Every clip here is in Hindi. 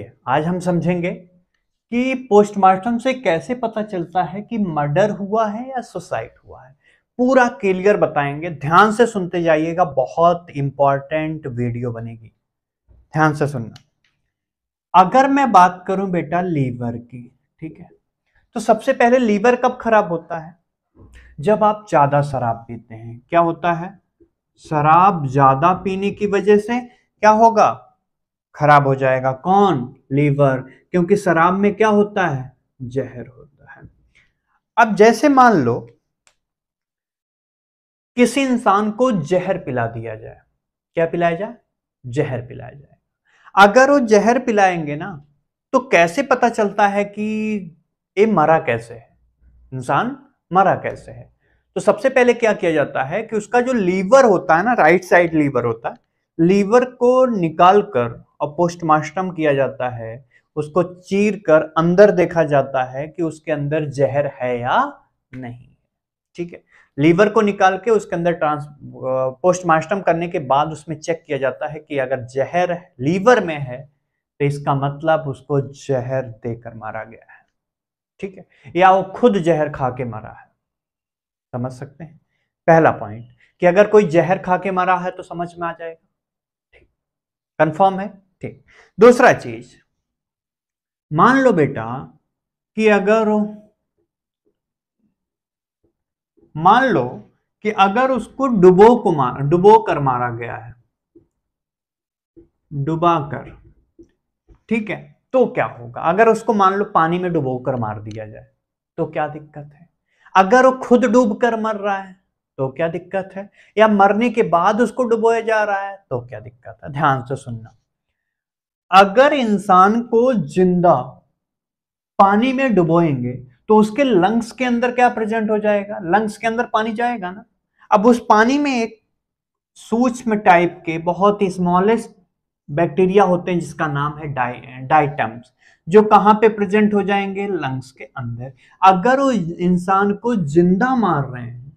आज हम समझेंगे कि पोस्टमार्टम से कैसे पता चलता है कि मर्डर हुआ है या सुसाइड हुआ है पूरा क्लियर बताएंगे ध्यान से सुनते जाइएगा बहुत इंपॉर्टेंट वीडियो बनेगी ध्यान से सुनना अगर मैं बात करूं बेटा लीवर की ठीक है तो सबसे पहले लीवर कब खराब होता है जब आप ज्यादा शराब पीते हैं क्या होता है शराब ज्यादा पीने की वजह से क्या होगा खराब हो जाएगा कौन लीवर क्योंकि शराब में क्या होता है जहर होता है अब जैसे मान लो किसी इंसान को जहर पिला दिया जाए क्या पिलाया जाए जहर पिलाया जाए अगर वो जहर पिलाएंगे ना तो कैसे पता चलता है कि ये मरा कैसे है इंसान मरा कैसे है तो सबसे पहले क्या किया जाता है कि उसका जो लीवर होता है ना राइट साइड लीवर होता है लीवर को निकाल कर और पोस्टमार्टम किया जाता है उसको चीर कर अंदर देखा जाता है कि उसके अंदर जहर है या नहीं ठीक है लीवर को निकाल के उसके अंदर ट्रांस पोस्टमार्टम करने के बाद उसमें चेक किया जाता है कि अगर जहर लीवर में है तो इसका मतलब उसको जहर देकर मारा गया है ठीक है या वो खुद जहर खा के मारा है समझ सकते हैं पहला पॉइंट कि अगर कोई जहर खा के मारा है तो समझ में आ जाएगा कंफर्म है ठीक दूसरा चीज मान लो बेटा कि अगर मान लो कि अगर उसको डुबो को मार डुबो कर मारा गया है डुबा कर ठीक है तो क्या होगा अगर उसको मान लो पानी में डुबो कर मार दिया जाए तो क्या दिक्कत है अगर वो खुद डूब कर मर रहा है तो क्या दिक्कत है या मरने के बाद उसको डुबोया जा रहा है तो क्या दिक्कत है ध्यान से सुनना अगर इंसान को जिंदा पानी में डुबोएंगे तो उसके लंग्स के अंदर क्या प्रेजेंट हो जाएगा लंग्स के अंदर पानी जाएगा ना अब उस पानी में एक सूक्ष्म टाइप के बहुत ही स्मॉलेस्ट बैक्टीरिया होते हैं जिसका नाम है डाई डाइटम्स जो कहाँ पे प्रेजेंट हो जाएंगे लंग्स के अंदर अगर वो इंसान को जिंदा मार रहे हैं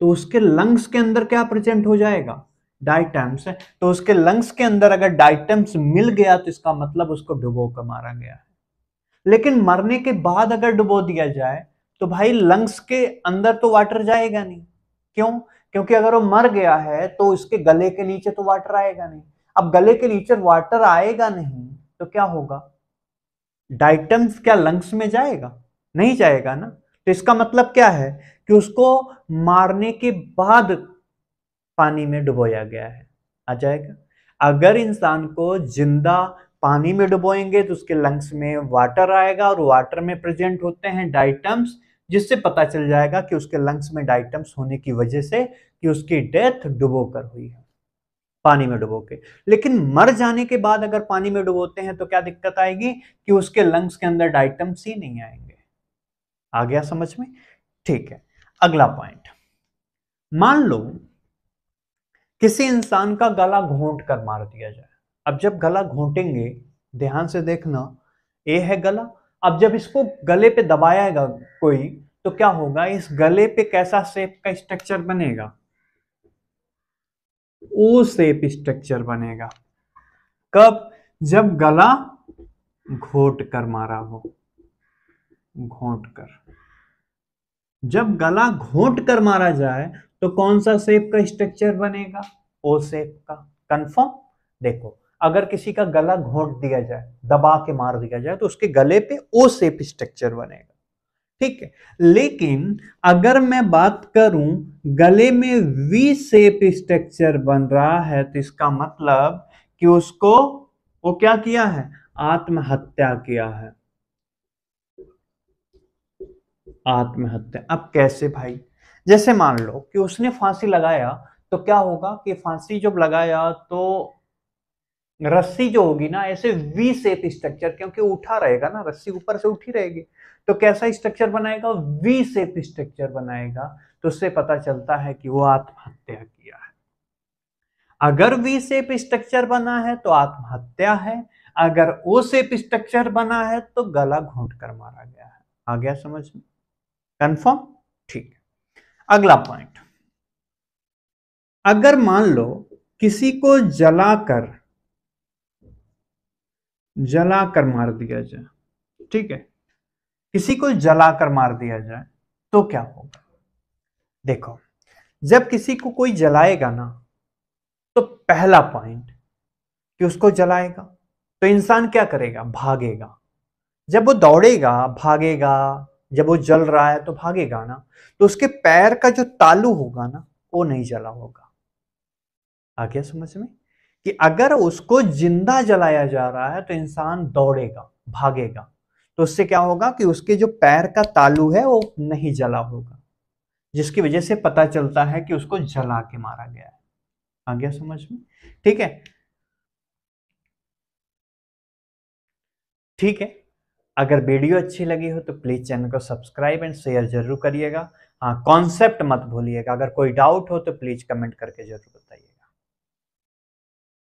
तो उसके लंग्स के अंदर क्या प्रेजेंट हो जाएगा डाइटम्स तो उसके लंग्स के अंदर अगर डाइटम्स मिल गया तो इसका मतलब उसको डुबो कर मारा गया है लेकिन मरने के बाद अगर डुबो दिया जाए तो भाई लंग्स के अंदर तो वाटर जाएगा नहीं क्यों क्योंकि अगर वो मर गया है तो उसके गले के नीचे तो वाटर आएगा नहीं अब गले के नीचे वाटर आएगा नहीं तो क्या होगा डाइटम्स क्या लंग्स में जाएगा नहीं जाएगा ना तो इसका मतलब क्या है कि उसको मारने के बाद पानी में डुबोया गया है आ जाएगा अगर इंसान को जिंदा पानी में डुबोएंगे तो उसके लंग्स में वाटर आएगा और वाटर में प्रेजेंट होते हैं डाइटम्स जिससे पता चल जाएगा कि उसके लंग्स में डाइटम्स होने की वजह से कि उसकी डेथ डुबो कर हुई है पानी में डुबो के लेकिन मर जाने के बाद अगर पानी में डुबोते हैं तो क्या दिक्कत आएगी कि उसके लंग्स के अंदर डाइटम्स ही नहीं आएंगे आ गया समझ में ठीक है अगला पॉइंट मान लो किसी इंसान का गला घोंट कर मार दिया जाए अब जब गला घोंटेंगे ध्यान से देखना ए है गला अब जब इसको गले पे दबाएगा कोई तो क्या होगा इस गले पे कैसा सेप का स्ट्रक्चर बनेगा ओ सेप स्ट्रक्चर बनेगा कब जब गला घोट कर मारा हो घोट कर जब गला घोट कर मारा जाए तो कौन सा सेप का स्ट्रक्चर बनेगा ओ सेप का कंफर्म देखो अगर किसी का गला घोट दिया जाए दबा के मार दिया जाए तो उसके गले पे ओ सेप स्ट्रक्चर बनेगा ठीक है लेकिन अगर मैं बात करूं गले में वी सेप स्ट्रक्चर बन रहा है तो इसका मतलब कि उसको वो क्या किया है आत्महत्या किया है आत्महत्या अब कैसे भाई जैसे मान लो कि उसने फांसी लगाया तो क्या होगा कि फांसी जब लगाया तो रस्सी जो होगी ना ऐसे वी सेप स्ट्रक्चर क्योंकि उठा रहेगा ना रस्सी ऊपर से उठी रहेगी तो कैसा स्ट्रक्चर बनाएगा वी सेप स्ट्रक्चर बनाएगा तो उससे पता चलता है कि वो आत्महत्या किया है अगर वी सेप स्ट्रक्चर बना है तो आत्महत्या है अगर ओ सेप स्ट्रक्चर बना है तो गला घोट कर मारा गया है आ गया समझ में कन्फर्म अगला पॉइंट अगर मान लो किसी को जलाकर जलाकर मार दिया जाए ठीक है किसी को जलाकर मार दिया जाए तो क्या होगा देखो जब किसी को कोई जलाएगा ना तो पहला पॉइंट कि उसको जलाएगा तो इंसान क्या करेगा भागेगा जब वो दौड़ेगा भागेगा जब वो जल रहा है तो भागेगा ना तो उसके पैर का जो तालू होगा ना वो नहीं जला होगा आ गया समझ में कि अगर उसको जिंदा जलाया जा रहा है तो इंसान दौड़ेगा भागेगा तो उससे क्या होगा कि उसके जो पैर का तालू है वो नहीं जला होगा जिसकी वजह से पता चलता है कि उसको जला के मारा गया है आ गया समझ में ठीक है ठीक है अगर वीडियो अच्छी लगी हो तो प्लीज़ चैनल को सब्सक्राइब एंड शेयर जरूर करिएगा हाँ कॉन्सेप्ट मत भूलिएगा अगर कोई डाउट हो तो प्लीज़ कमेंट करके ज़रूर बताइए